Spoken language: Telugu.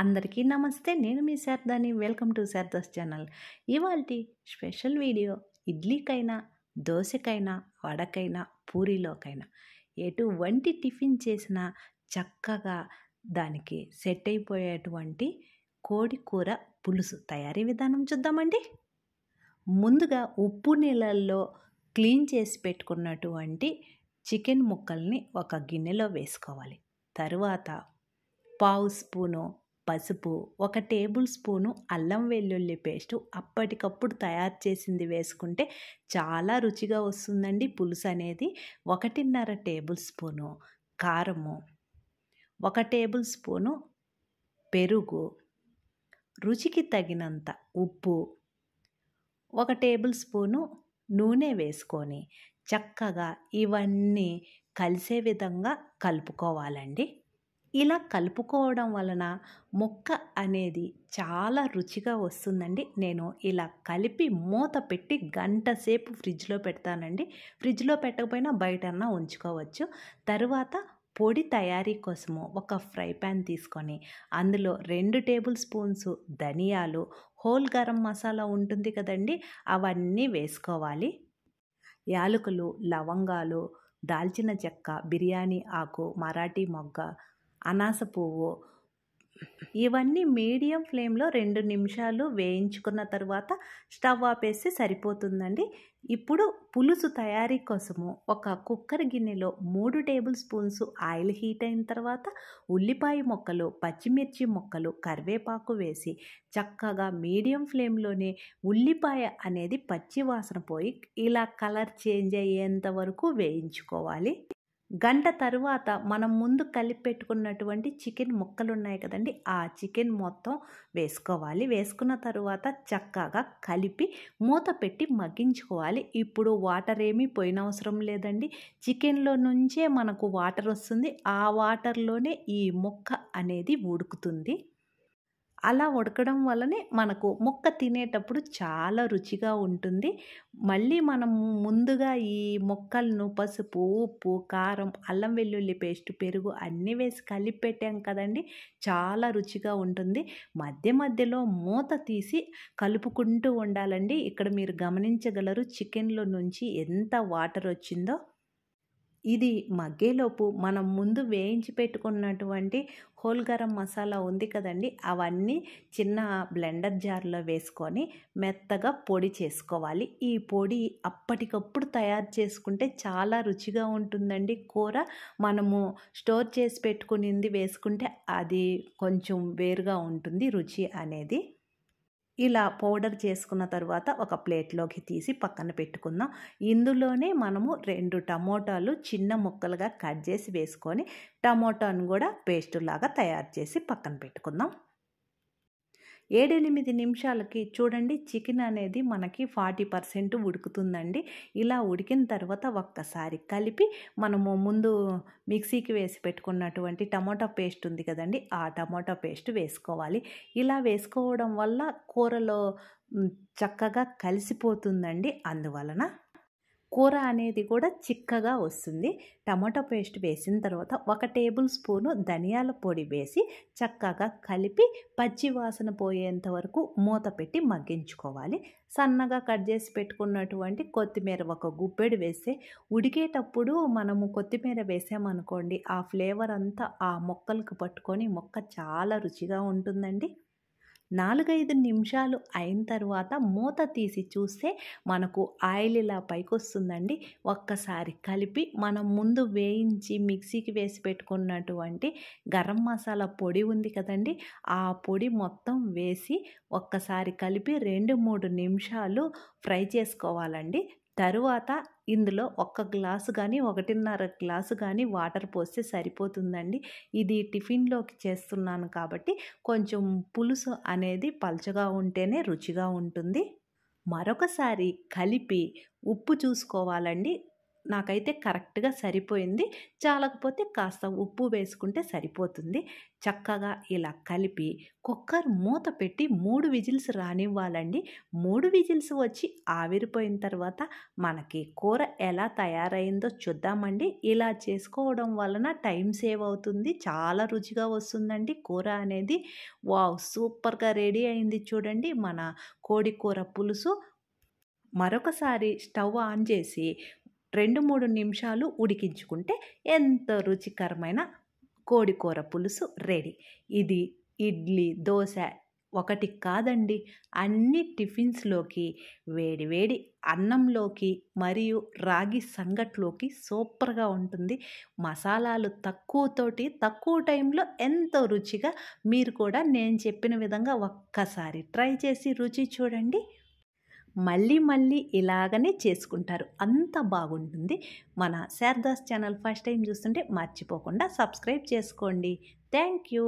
అందరికీ నమస్తే నేను మీ శారదాని వెల్కమ్ టు శారదాస్ ఛానల్ ఇవాళ స్పెషల్ వీడియో ఇడ్లీకైనా దోశకైనా వడకైనా పూరీలోకైనా ఎటువంటి టిఫిన్ చేసినా చక్కగా దానికి సెట్ అయిపోయేటువంటి కోడి కూర పులుసు తయారీ విధానం చూద్దామండి ముందుగా ఉప్పు నీళ్ళల్లో క్లీన్ చేసి పెట్టుకున్నటువంటి చికెన్ ముక్కల్ని ఒక గిన్నెలో వేసుకోవాలి తరువాత పావు స్పూను పసుపు ఒక టేబుల్ స్పూను అల్లం వెల్లుల్లి పేస్టు అప్పటికప్పుడు తయారు చేసింది వేసుకుంటే చాలా రుచిగా వస్తుందండి పులుసు అనేది ఒకటిన్నర టేబుల్ స్పూను కారము ఒక టేబుల్ స్పూను పెరుగు రుచికి తగినంత ఉప్పు ఒక టేబుల్ స్పూను నూనె వేసుకొని చక్కగా ఇవన్నీ కలిసే విధంగా కలుపుకోవాలండి ఇలా కలుపుకోవడం వలన మొక్క అనేది చాలా రుచిగా వస్తుందండి నేను ఇలా కలిపి మూత పెట్టి గంట సేపు ఫ్రిడ్జ్లో పెడతానండి ఫ్రిడ్జ్లో పెట్టకపోయినా బయటన్నా ఉంచుకోవచ్చు తర్వాత పొడి తయారీ కోసము ఒక ఫ్రై ప్యాన్ తీసుకొని అందులో రెండు టేబుల్ స్పూన్స్ ధనియాలు హోల్ గరం మసాలా ఉంటుంది కదండి అవన్నీ వేసుకోవాలి యాలకులు లవంగాలు దాల్చిన చెక్క బిర్యానీ ఆకు మరాఠీ మొగ్గ అనాస పువ్వు ఇవన్నీ మీడియం ఫ్లేమ్లో రెండు నిమిషాలు వేయించుకున్న తర్వాత స్టవ్ ఆపేసి సరిపోతుందండి ఇప్పుడు పులుసు తయారీ కోసము ఒక కుక్కర్ గిన్నెలో మూడు టేబుల్ స్పూన్స్ ఆయిల్ హీట్ అయిన తర్వాత ఉల్లిపాయ ముక్కలు పచ్చిమిర్చి ముక్కలు కరివేపాకు వేసి చక్కగా మీడియం ఫ్లేమ్లోనే ఉల్లిపాయ అనేది పచ్చి వాసన పోయి ఇలా కలర్ చేంజ్ అయ్యేంత వరకు వేయించుకోవాలి గంట తరువాత మనం ముందు కలిపి పెట్టుకున్నటువంటి చికెన్ ముక్కలు ఉన్నాయి కదండి ఆ చికెన్ మొత్తం వేసుకోవాలి వేసుకున్న తర్వాత చక్కగా కలిపి మూత పెట్టి మగ్గించుకోవాలి ఇప్పుడు వాటర్ ఏమీ పోయినవసరం లేదండి చికెన్లో నుంచే మనకు వాటర్ వస్తుంది ఆ వాటర్లోనే ఈ ముక్క అనేది ఉడుకుతుంది అలా ఉడకడం వల్లనే మనకు మొక్క తినేటప్పుడు చాలా రుచిగా ఉంటుంది మళ్ళీ మనం ముందుగా ఈ మొక్కలను పసుపు ఉప్పు కారం అల్లం వెల్లుల్లి పేస్ట్ పెరుగు అన్నీ వేసి కలిపి పెట్టాం కదండి చాలా రుచిగా ఉంటుంది మధ్య మధ్యలో మూత తీసి కలుపుకుంటూ ఉండాలండి ఇక్కడ మీరు గమనించగలరు చికెన్లో నుంచి ఎంత వాటర్ వచ్చిందో ఇది మగ్గేలోపు మనం ముందు వేయించి పెట్టుకున్నటువంటి హోల్ గరం మసాలా ఉంది కదండి అవన్నీ చిన్న బ్లెండర్ జార్లో వేసుకొని మెత్తగా పొడి చేసుకోవాలి ఈ పొడి అప్పటికప్పుడు తయారు చేసుకుంటే చాలా రుచిగా ఉంటుందండి కూర మనము స్టోర్ చేసి పెట్టుకునింది వేసుకుంటే అది కొంచెం వేరుగా ఉంటుంది రుచి అనేది ఇలా పౌడర్ చేసుకున్న తర్వాత ఒక ప్లేట్లోకి తీసి పక్కన పెట్టుకుందాం ఇందులోనే మనము రెండు టమోటాలు చిన్న ముక్కలుగా కట్ చేసి వేసుకొని టమోటాను కూడా పేస్ట్ లాగా తయారు చేసి పక్కన పెట్టుకుందాం ఏడెనిమిది నిమిషాలకి చూడండి చికెన్ అనేది మనకి ఫార్టీ పర్సెంట్ ఉడుకుతుందండి ఇలా ఉడికిన తర్వాత ఒక్కసారి కలిపి మనము ముందు మిక్సీకి వేసి పెట్టుకున్నటువంటి టమాటా పేస్ట్ ఉంది కదండి ఆ టమాటా పేస్ట్ వేసుకోవాలి ఇలా వేసుకోవడం వల్ల కూరలో చక్కగా కలిసిపోతుందండి అందువలన కూర అనేది కూడా చిక్కగా వస్తుంది టమాటో పేస్ట్ వేసిన తర్వాత ఒక టేబుల్ స్పూను ధనియాల పొడి వేసి చక్కగా కలిపి పచ్చి వాసన పోయేంత వరకు మూత పెట్టి మగ్గించుకోవాలి సన్నగా కట్ చేసి పెట్టుకున్నటువంటి కొత్తిమీర ఒక గుప్పెడు వేస్తే ఉడికేటప్పుడు మనము కొత్తిమీర వేసామనుకోండి ఆ ఫ్లేవర్ అంతా ఆ మొక్కలకు పట్టుకొని మొక్క చాలా రుచిగా ఉంటుందండి నాలుగైదు నిమిషాలు అయిన తర్వాత మూత తీసి చూస్తే మనకు ఆయిల్ ఇలా పైకొస్తుందండి ఒక్కసారి కలిపి మనం ముందు వేయించి మిక్సీకి వేసి పెట్టుకున్నటువంటి గరం మసాలా పొడి ఉంది కదండి ఆ పొడి మొత్తం వేసి ఒక్కసారి కలిపి రెండు మూడు నిమిషాలు ఫ్రై చేసుకోవాలండి తరువాత ఇందులో ఒక్క గ్లాసు కానీ ఒకటిన్నర గ్లాసు కానీ వాటర్ పోస్తే సరిపోతుందండి ఇది టిఫిన్లోకి చేస్తున్నాను కాబట్టి కొంచెం పులుసు అనేది పలచగా ఉంటేనే రుచిగా ఉంటుంది మరొకసారి కలిపి ఉప్పు చూసుకోవాలండి నాకైతే కరెక్ట్గా సరిపోయింది చాలకపోతే కాస్త ఉప్పు వేసుకుంటే సరిపోతుంది చక్కగా ఇలా కలిపి కుక్కర్ మూత పెట్టి మూడు విజిల్స్ రానివ్వాలండి మూడు విజిల్స్ వచ్చి ఆవిరిపోయిన తర్వాత మనకి కూర ఎలా తయారైందో చూద్దామండి ఇలా చేసుకోవడం వలన టైం సేవ్ అవుతుంది చాలా రుచిగా వస్తుందండి కూర అనేది వావ్ సూపర్గా రెడీ అయింది చూడండి మన కోడి కూర పులుసు మరొకసారి స్టవ్ ఆన్ చేసి రెండు మూడు నిమిషాలు ఉడికించుకుంటే ఎంతో రుచికరమైన కోడికూర పులుసు రెడీ ఇది ఇడ్లీ దోశ ఒకటి కాదండి అన్ని టిఫిన్స్లోకి వేడివేడి అన్నంలోకి మరియు రాగి సంగట్లోకి సూపర్గా ఉంటుంది మసాలాలు తక్కువతోటి తక్కువ టైంలో ఎంతో రుచిగా మీరు కూడా నేను చెప్పిన విధంగా ఒక్కసారి ట్రై చేసి రుచి చూడండి మళ్ళీ మళ్ళీ ఇలాగనే చేసుకుంటారు అంత బాగుంటుంది మన శారదాస్ ఛానల్ ఫస్ట్ టైం చూస్తుంటే మర్చిపోకుండా సబ్స్క్రైబ్ చేసుకోండి థ్యాంక్ యూ